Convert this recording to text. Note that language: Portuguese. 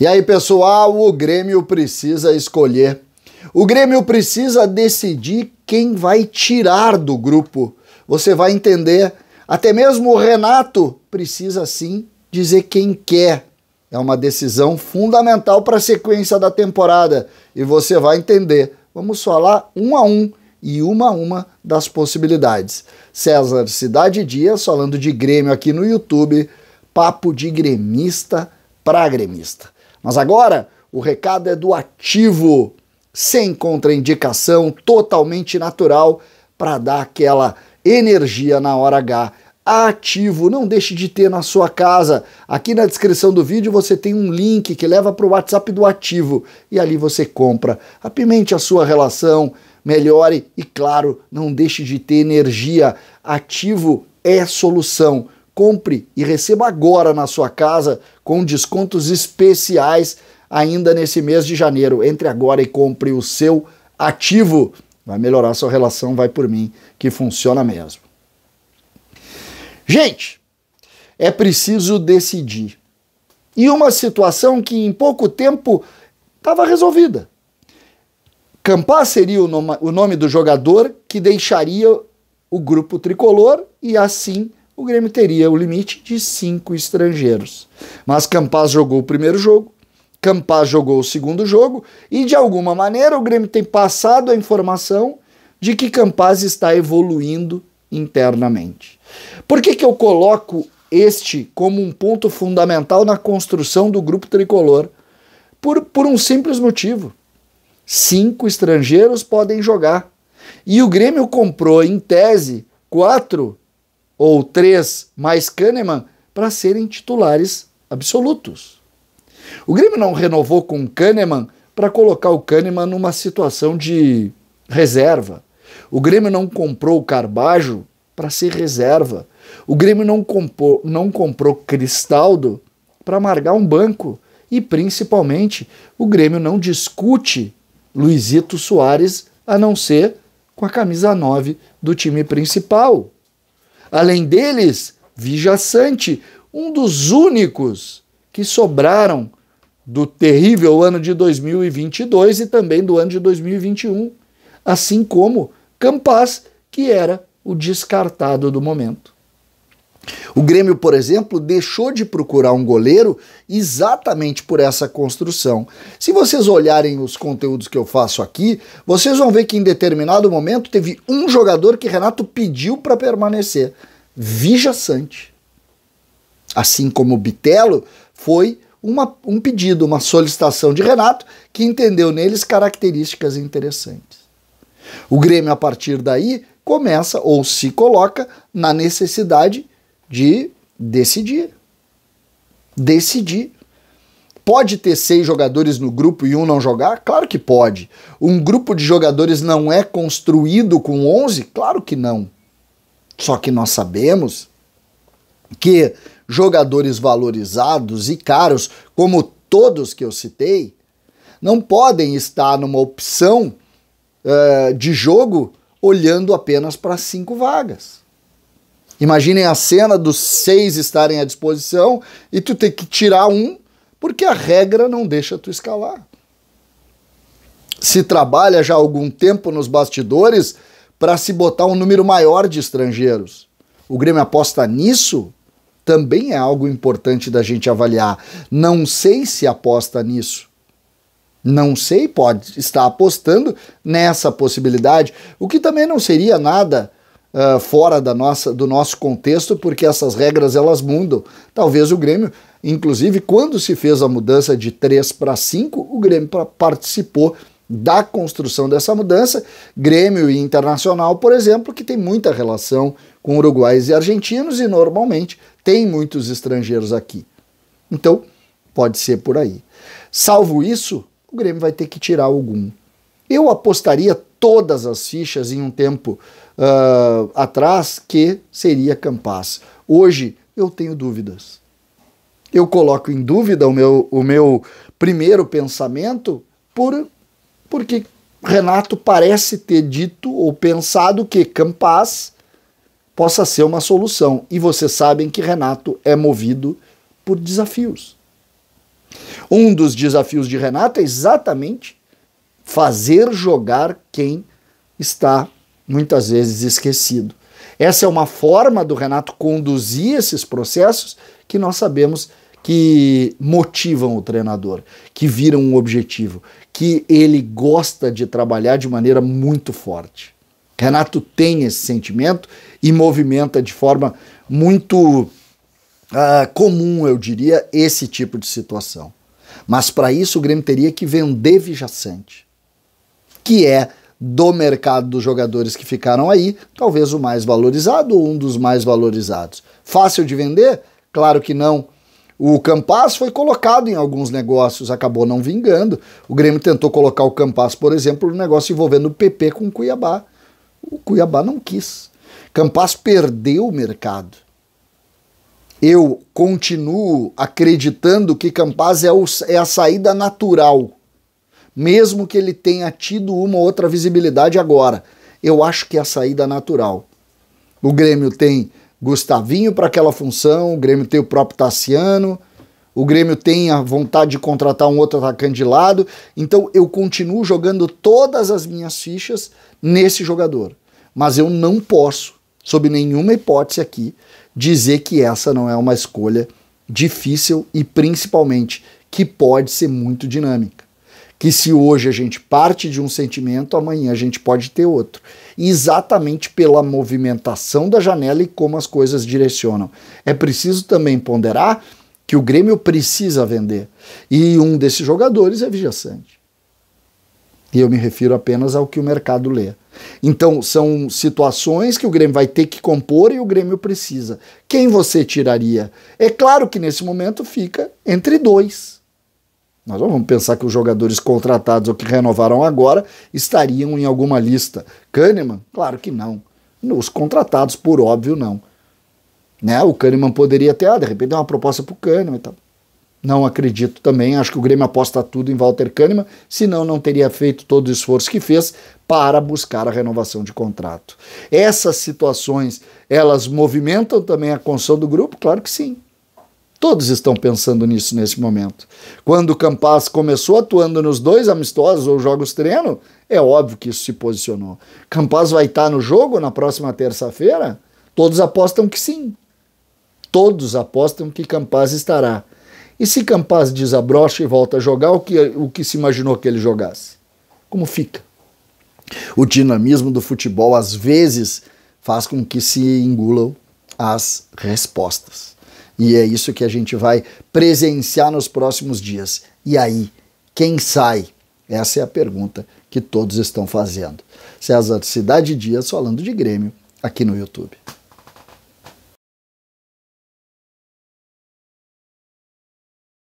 E aí, pessoal, o Grêmio precisa escolher. O Grêmio precisa decidir quem vai tirar do grupo. Você vai entender. Até mesmo o Renato precisa sim dizer quem quer. É uma decisão fundamental para a sequência da temporada e você vai entender. Vamos falar um a um e uma a uma das possibilidades. César Cidade Dias falando de Grêmio aqui no YouTube, papo de gremista para gremista. Mas agora, o recado é do ativo, sem contraindicação, totalmente natural, para dar aquela energia na hora H. Ativo, não deixe de ter na sua casa. Aqui na descrição do vídeo você tem um link que leva para o WhatsApp do Ativo e ali você compra. Apimente a sua relação, melhore e, claro, não deixe de ter energia. Ativo é solução. Compre e receba agora na sua casa com descontos especiais ainda nesse mês de janeiro. Entre agora e compre o seu ativo. Vai melhorar sua relação, vai por mim, que funciona mesmo. Gente, é preciso decidir. E uma situação que em pouco tempo estava resolvida. Campar seria o nome, o nome do jogador que deixaria o grupo tricolor e assim o Grêmio teria o limite de cinco estrangeiros. Mas Campaz jogou o primeiro jogo, Campaz jogou o segundo jogo e de alguma maneira o Grêmio tem passado a informação de que Campaz está evoluindo internamente. Por que, que eu coloco este como um ponto fundamental na construção do grupo tricolor? Por, por um simples motivo: cinco estrangeiros podem jogar. E o Grêmio comprou, em tese, quatro ou três mais Kahneman para serem titulares absolutos. O Grêmio não renovou com Kahneman para colocar o Kahneman numa situação de reserva. O Grêmio não comprou o Carbajo para ser reserva. O Grêmio não, compô, não comprou Cristaldo para amargar um banco. E, principalmente, o Grêmio não discute Luizito Soares a não ser com a camisa 9 do time principal. Além deles, Vijaçante, um dos únicos que sobraram do terrível ano de 2022 e também do ano de 2021, assim como Campas, que era o descartado do momento. O Grêmio, por exemplo, deixou de procurar um goleiro exatamente por essa construção. Se vocês olharem os conteúdos que eu faço aqui, vocês vão ver que em determinado momento teve um jogador que Renato pediu para permanecer, Vija Sante. Assim como o Bitelo foi uma, um pedido, uma solicitação de Renato que entendeu neles características interessantes. O Grêmio, a partir daí, começa ou se coloca na necessidade de de decidir. Decidir. Pode ter seis jogadores no grupo e um não jogar? Claro que pode. Um grupo de jogadores não é construído com 11? Claro que não. Só que nós sabemos que jogadores valorizados e caros, como todos que eu citei, não podem estar numa opção uh, de jogo olhando apenas para cinco vagas. Imaginem a cena dos seis estarem à disposição e tu tem que tirar um, porque a regra não deixa tu escalar. Se trabalha já há algum tempo nos bastidores para se botar um número maior de estrangeiros. O Grêmio aposta nisso? Também é algo importante da gente avaliar. Não sei se aposta nisso. Não sei, pode estar apostando nessa possibilidade, o que também não seria nada ah, fora da nossa, do nosso contexto, porque essas regras elas mudam. Talvez o Grêmio, inclusive, quando se fez a mudança de 3 para 5, o Grêmio participou da construção dessa mudança. Grêmio e Internacional, por exemplo, que tem muita relação com uruguais e argentinos e normalmente tem muitos estrangeiros aqui. Então, pode ser por aí. Salvo isso, o Grêmio vai ter que tirar algum. Eu apostaria todas as fichas em um tempo uh, atrás que seria Campas. Hoje eu tenho dúvidas. Eu coloco em dúvida o meu, o meu primeiro pensamento por, porque Renato parece ter dito ou pensado que Campas possa ser uma solução. E vocês sabem que Renato é movido por desafios. Um dos desafios de Renato é exatamente fazer jogar quem está muitas vezes esquecido. Essa é uma forma do Renato conduzir esses processos que nós sabemos que motivam o treinador, que viram um objetivo, que ele gosta de trabalhar de maneira muito forte. Renato tem esse sentimento e movimenta de forma muito uh, comum, eu diria, esse tipo de situação. Mas para isso o Grêmio teria que vender Vijaçante que é do mercado dos jogadores que ficaram aí, talvez o mais valorizado ou um dos mais valorizados. Fácil de vender? Claro que não. O Campas foi colocado em alguns negócios, acabou não vingando. O Grêmio tentou colocar o Campas, por exemplo, no negócio envolvendo o PP com o Cuiabá. O Cuiabá não quis. Campas perdeu o mercado. Eu continuo acreditando que Campas é, o, é a saída natural mesmo que ele tenha tido uma outra visibilidade agora. Eu acho que é a saída natural. O Grêmio tem Gustavinho para aquela função, o Grêmio tem o próprio Tassiano, o Grêmio tem a vontade de contratar um outro atacante de lado. Então eu continuo jogando todas as minhas fichas nesse jogador. Mas eu não posso, sob nenhuma hipótese aqui, dizer que essa não é uma escolha difícil e principalmente que pode ser muito dinâmica que se hoje a gente parte de um sentimento, amanhã a gente pode ter outro. Exatamente pela movimentação da janela e como as coisas direcionam. É preciso também ponderar que o Grêmio precisa vender. E um desses jogadores é viajante. Sante. E eu me refiro apenas ao que o mercado lê. Então, são situações que o Grêmio vai ter que compor e o Grêmio precisa. Quem você tiraria? É claro que nesse momento fica entre dois nós vamos pensar que os jogadores contratados ou que renovaram agora estariam em alguma lista. Kahneman? Claro que não. Os contratados, por óbvio, não. Né? O Kahneman poderia ter, ah, de repente, uma proposta para o Kahneman e tal. Não acredito também, acho que o Grêmio aposta tudo em Walter Kahneman, senão não teria feito todo o esforço que fez para buscar a renovação de contrato. Essas situações, elas movimentam também a construção do grupo? Claro que sim. Todos estão pensando nisso nesse momento. Quando o Campas começou atuando nos dois amistosos ou jogos treino, é óbvio que isso se posicionou. Campas vai estar no jogo na próxima terça-feira? Todos apostam que sim. Todos apostam que Campaz estará. E se Campaz desabrocha e volta a jogar o que, o que se imaginou que ele jogasse? Como fica? O dinamismo do futebol às vezes faz com que se engulam as respostas. E é isso que a gente vai presenciar nos próximos dias. E aí, quem sai? Essa é a pergunta que todos estão fazendo. César Cidade Dias falando de Grêmio aqui no YouTube.